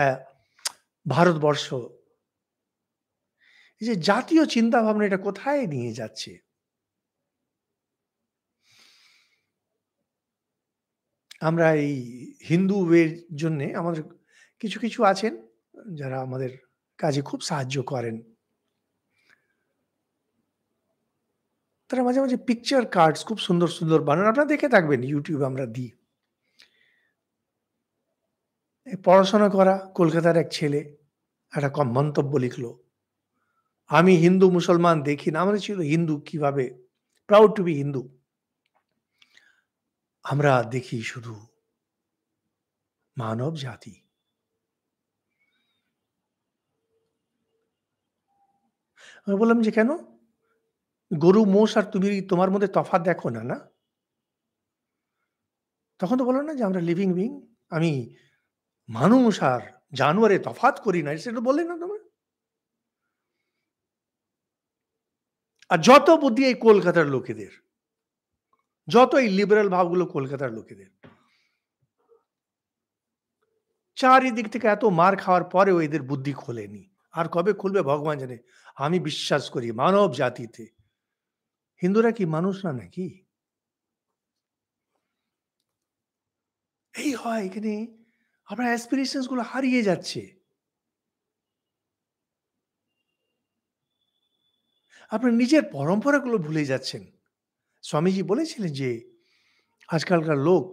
হ্যাঁ, ভারতবর্ষ যে জাতীয় ভাবনা এটা কোথায় নিয়ে যাচ্ছে আমরা এই হিন্দু ওয়ের জন্য আমাদের কিছু কিছু আছেন যারা আমাদের কাজে খুব সাহায্য করেন তারা মাঝে মাঝে পিকচার কার্ডস খুব সুন্দর সুন্দর বানান আপনারা দেখে থাকবেন ইউটিউবে আমরা দিই পড়াশোনা করা কলকাতার এক ছেলে একটা কম মন্তব্য লিখলো আমি হিন্দু মুসলমান দেখি না আমরা মানে ছিল হিন্দু কিভাবে প্রাউড টু বি হিন্দু আমরা দেখি শুধু মানব জাতি আমি বললাম যে কেন গরু মোষ আর তুমি তোমার মধ্যে তফাত দেখো না না তখন তো বলো না যে আমরা লিভিং বিং আমি মানুষ আর জানোয়ারে তফাত করি না সেটা বলে না তোমার আর যত বুদ্ধি এই কলকাতার লোকেদের যত এই লিবারেল ভাবগুলো কলকাতার লোকেদের চারিদিক থেকে এত মার খাওয়ার পরে এদের বুদ্ধি খোলেনি আর কবে খুলবে ভগবান জানে আমি বিশ্বাস করি মানব জাতিতে হিন্দুরা কি মানুষ না নাকি এই হয় এখানে আপনার অ্যাসপিরেশনসগুলো হারিয়ে যাচ্ছে আপনার নিজের পরম্পরাগুলো ভুলে যাচ্ছেন স্বামীজি বলেছিলেন যে আজকালকার লোক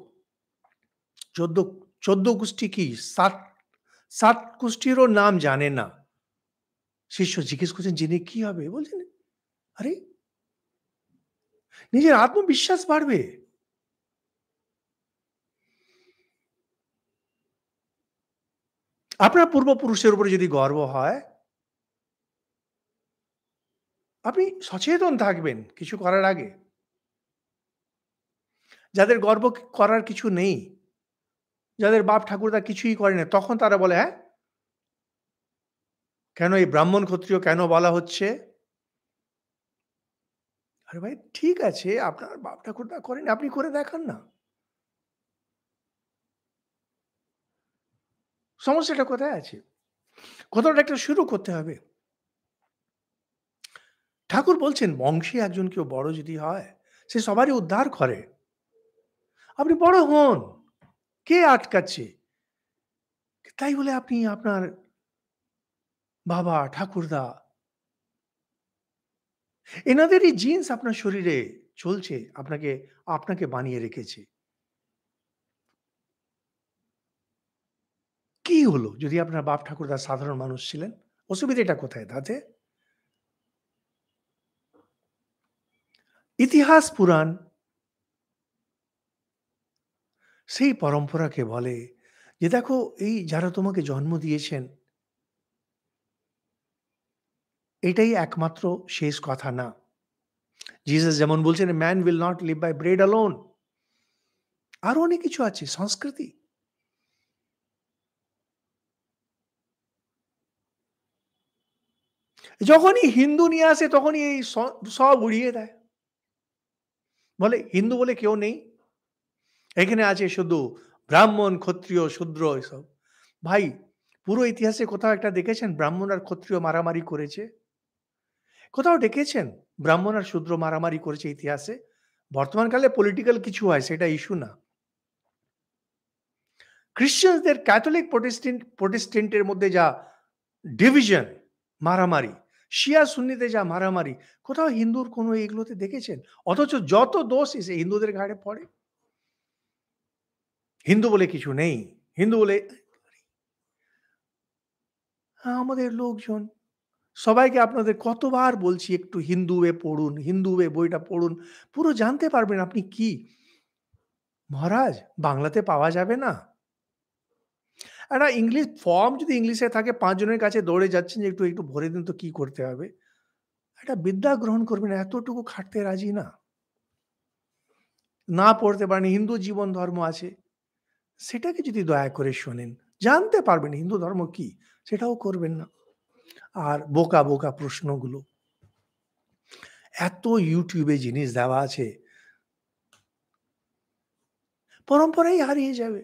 চোদ্দ চোদ্দ গোষ্ঠী কি সাত সাত গোষ্ঠীরও নাম জানে না শিষ্য জিজ্ঞেস করছেন জেনে কি হবে বলছেন আরে নিজের আত্মবিশ্বাস বাড়বে আপনার পূর্বপুরুষের উপরে যদি গর্ব হয় আপনি সচেতন থাকবেন কিছু করার আগে যাদের গর্ব করার কিছু নেই যাদের বাপ ঠাকুরদা কিছুই করে না তখন তারা বলে হ্যাঁ কেন এই ব্রাহ্মণ ক্ষত্রিয় কেন বলা হচ্ছে আরে ভাই ঠিক আছে আপনার বাপ ঠাকুরদা করেন আপনি করে দেখান না সমস্যাটা কোথায় আছে কোথাও একটা শুরু করতে হবে ঠাকুর বলছেন বংশে একজন কেউ বড় যদি হয় সে সবারই উদ্ধার করে আপনি বড় হন কে আটকাচ্ছে তাই বলে আপনি আপনার বাবা ঠাকুরদা এনাদেরই জিন্স আপনার শরীরে চলছে আপনাকে আপনাকে বানিয়ে রেখেছে কি হলো যদি আপনার বাপ ঠাকুর তার সাধারণ মানুষ ছিলেন অসুবিধাটা কোথায় তাতে ইতিহাস পুরাণ সেই পরম্পরাকে বলে যে দেখো এই যারা তোমাকে জন্ম দিয়েছেন এটাই একমাত্র শেষ কথা না জিসাস যেমন বলছেন man will not live by bread alone আরো অনেক কিছু আছে সংস্কৃতি যখনই হিন্দু নিয়ে আসে তখনই এই সব উড়িয়ে দেয় বলে হিন্দু বলে কেউ নেই এখানে আছে শুধু ব্রাহ্মণ ক্ষত্রিয় শূদ্র এসব ভাই পুরো ইতিহাসে কোথাও একটা দেখেছেন ব্রাহ্মণ আর ক্ষত্রিয় মারামারি করেছে কোথাও দেখেছেন ব্রাহ্মণ আর শূদ্র মারামারি করেছে ইতিহাসে বর্তমানকালে পলিটিক্যাল কিছু হয় সেটা ইস্যু না ক্রিশ্চিয়ানদের ক্যাথলিক প্রোটেস্টেন্ট প্রোটেস্টেন্টের মধ্যে যা ডিভিশন মারামারি শিয়া সুন্নিতে যা মারামারি কোথাও হিন্দুর কোনো এগুলোতে দেখেছেন অথচ যত দোষ এসে হিন্দুদের ঘাড়ে পড়ে হিন্দু বলে কিছু নেই হিন্দু বলে আমাদের লোকজন সবাইকে আপনাদের কতবার বলছি একটু হিন্দু ওয়ে পড়ুন হিন্দু ওয়ে বইটা পড়ুন পুরো জানতে পারবেন আপনি কি মহারাজ বাংলাতে পাওয়া যাবে না একটা ইংলিশ ফর্ম যদি ইংলিশে থাকে পাঁচজনের কাছে দৌড়ে যাচ্ছেন যে একটু একটু ভরে দিন তো কি করতে হবে একটা বিদ্যা গ্রহণ করবেন এতটুকু খাটতে রাজি না না পড়তে পারেন হিন্দু জীবন ধর্ম আছে সেটাকে যদি দয়া করে শোনেন জানতে পারবেন হিন্দু ধর্ম কি সেটাও করবেন না আর বোকা বোকা প্রশ্নগুলো এত ইউটিউবে জিনিস দেওয়া আছে পরম্পরাই হারিয়ে যাবে